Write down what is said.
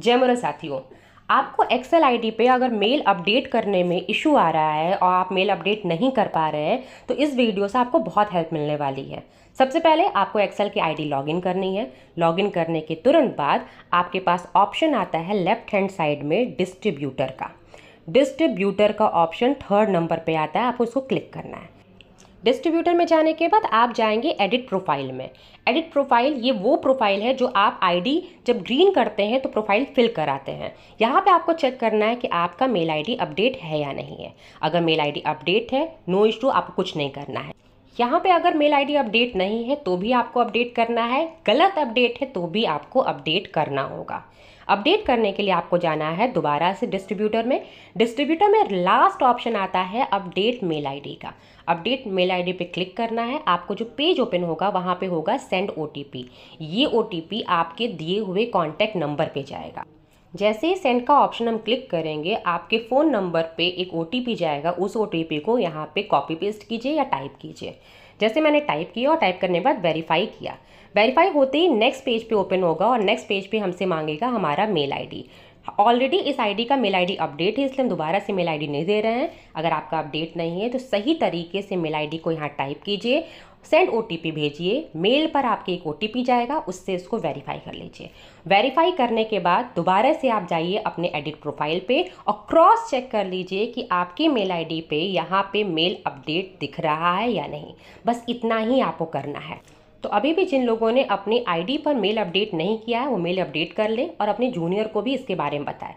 जय मोर साथियों आपको एक्सेल आईडी पे अगर मेल अपडेट करने में इशू आ रहा है और आप मेल अपडेट नहीं कर पा रहे हैं तो इस वीडियो से आपको बहुत हेल्प मिलने वाली है सबसे पहले आपको एक्सेल की आईडी लॉगिन करनी है लॉगिन करने के तुरंत बाद आपके पास ऑप्शन आता है लेफ्ट हैंड साइड में डिस्ट्रीब्यूटर का डिस्ट्रीब्यूटर का ऑप्शन थर्ड नंबर पर आता है आपको इसको क्लिक करना है डिस्ट्रीब्यूटर में जाने के बाद आप जाएंगे एडिट प्रोफाइल में एडिट प्रोफाइल ये वो प्रोफाइल है जो आप आईडी जब ग्रीन करते हैं तो प्रोफाइल फिल कराते हैं यहाँ पे आपको चेक करना है कि आपका मेल आईडी अपडेट है या नहीं है अगर मेल आईडी अपडेट है नो इशू आपको कुछ नहीं करना है यहाँ पे अगर मेल आईडी अपडेट नहीं है तो भी आपको अपडेट करना है गलत अपडेट है तो भी आपको अपडेट करना होगा अपडेट करने के लिए आपको जाना है दोबारा से डिस्ट्रीब्यूटर में डिस्ट्रीब्यूटर में लास्ट ऑप्शन आता है अपडेट मेल आईडी का अपडेट मेल आईडी पे क्लिक करना है आपको जो पेज ओपन होगा वहाँ पे होगा सेंड ओटीपी ये ओटीपी आपके दिए हुए कॉन्टैक्ट नंबर पे जाएगा जैसे ही सेंड का ऑप्शन हम क्लिक करेंगे आपके फ़ोन नंबर पे एक ओ जाएगा उस ओ को यहाँ पे कॉपी पेस्ट कीजिए या टाइप कीजिए जैसे मैंने टाइप किया और टाइप करने के बाद वेरीफाई किया वेरीफाई होते ही नेक्स्ट पेज पे ओपन होगा और नेक्स्ट पेज पे हमसे मांगेगा हमारा मेल आईडी ऑलरेडी इस आईडी का मेल आईडी अपडेट है इसलिए हम दोबारा से मेल आईडी नहीं दे रहे हैं अगर आपका अपडेट नहीं है तो सही तरीके से मेल आईडी को यहाँ टाइप कीजिए सेंड ओ भेजिए मेल पर आपके एक ओ जाएगा उससे इसको वेरीफाई कर लीजिए वेरीफाई करने के बाद दोबारा से आप जाइए अपने एडिट प्रोफाइल पे और क्रॉस चेक कर लीजिए कि आपके मेल आईडी पे यहाँ पे मेल अपडेट दिख रहा है या नहीं बस इतना ही आपको करना है तो अभी भी जिन लोगों ने अपनी आईडी पर मेल अपडेट नहीं किया है वो मेल अपडेट कर लें और अपने जूनियर को भी इसके बारे में बताएं